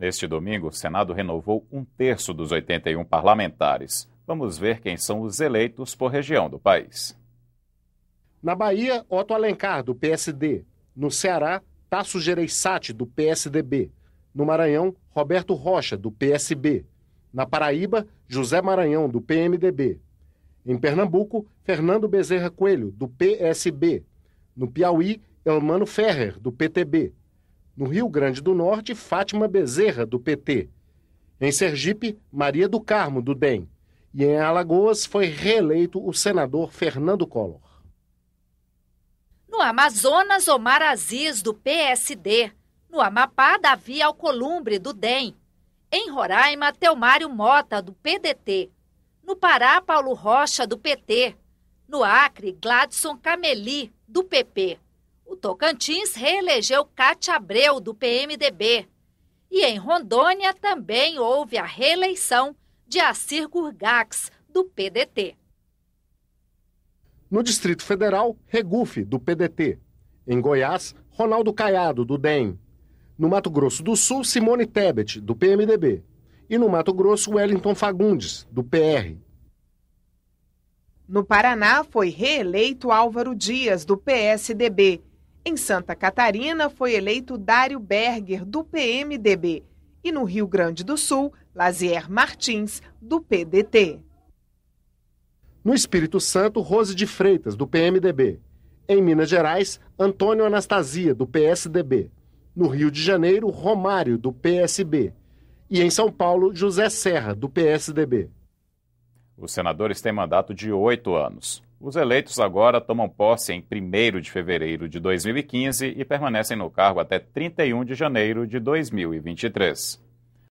Neste domingo, o Senado renovou um terço dos 81 parlamentares. Vamos ver quem são os eleitos por região do país. Na Bahia, Otto Alencar, do PSD. No Ceará, Tasso Gereissati, do PSDB. No Maranhão, Roberto Rocha, do PSB. Na Paraíba, José Maranhão, do PMDB. Em Pernambuco, Fernando Bezerra Coelho, do PSB. No Piauí, Elmano Ferrer, do PTB. No Rio Grande do Norte, Fátima Bezerra, do PT. Em Sergipe, Maria do Carmo, do DEM. E em Alagoas foi reeleito o senador Fernando Collor. No Amazonas, Omar Aziz, do PSD. No Amapá, Davi Alcolumbre, do DEM. Em Roraima, Telmário Mota, do PDT. No Pará, Paulo Rocha, do PT. No Acre, Gladson Cameli, do PP. O Tocantins reelegeu Cátia Abreu, do PMDB. E em Rondônia também houve a reeleição de Acir Gurgax, do PDT. No Distrito Federal, Regufe, do PDT. Em Goiás, Ronaldo Caiado, do DEM. No Mato Grosso do Sul, Simone Tebet, do PMDB. E no Mato Grosso, Wellington Fagundes, do PR. No Paraná, foi reeleito Álvaro Dias, do PSDB. Em Santa Catarina, foi eleito Dário Berger, do PMDB. E no Rio Grande do Sul, Lazier Martins, do PDT. No Espírito Santo, Rose de Freitas, do PMDB. Em Minas Gerais, Antônio Anastasia, do PSDB. No Rio de Janeiro, Romário, do PSB. E em São Paulo, José Serra, do PSDB. Os senadores têm mandato de oito anos. Os eleitos agora tomam posse em 1 de fevereiro de 2015 e permanecem no cargo até 31 de janeiro de 2023.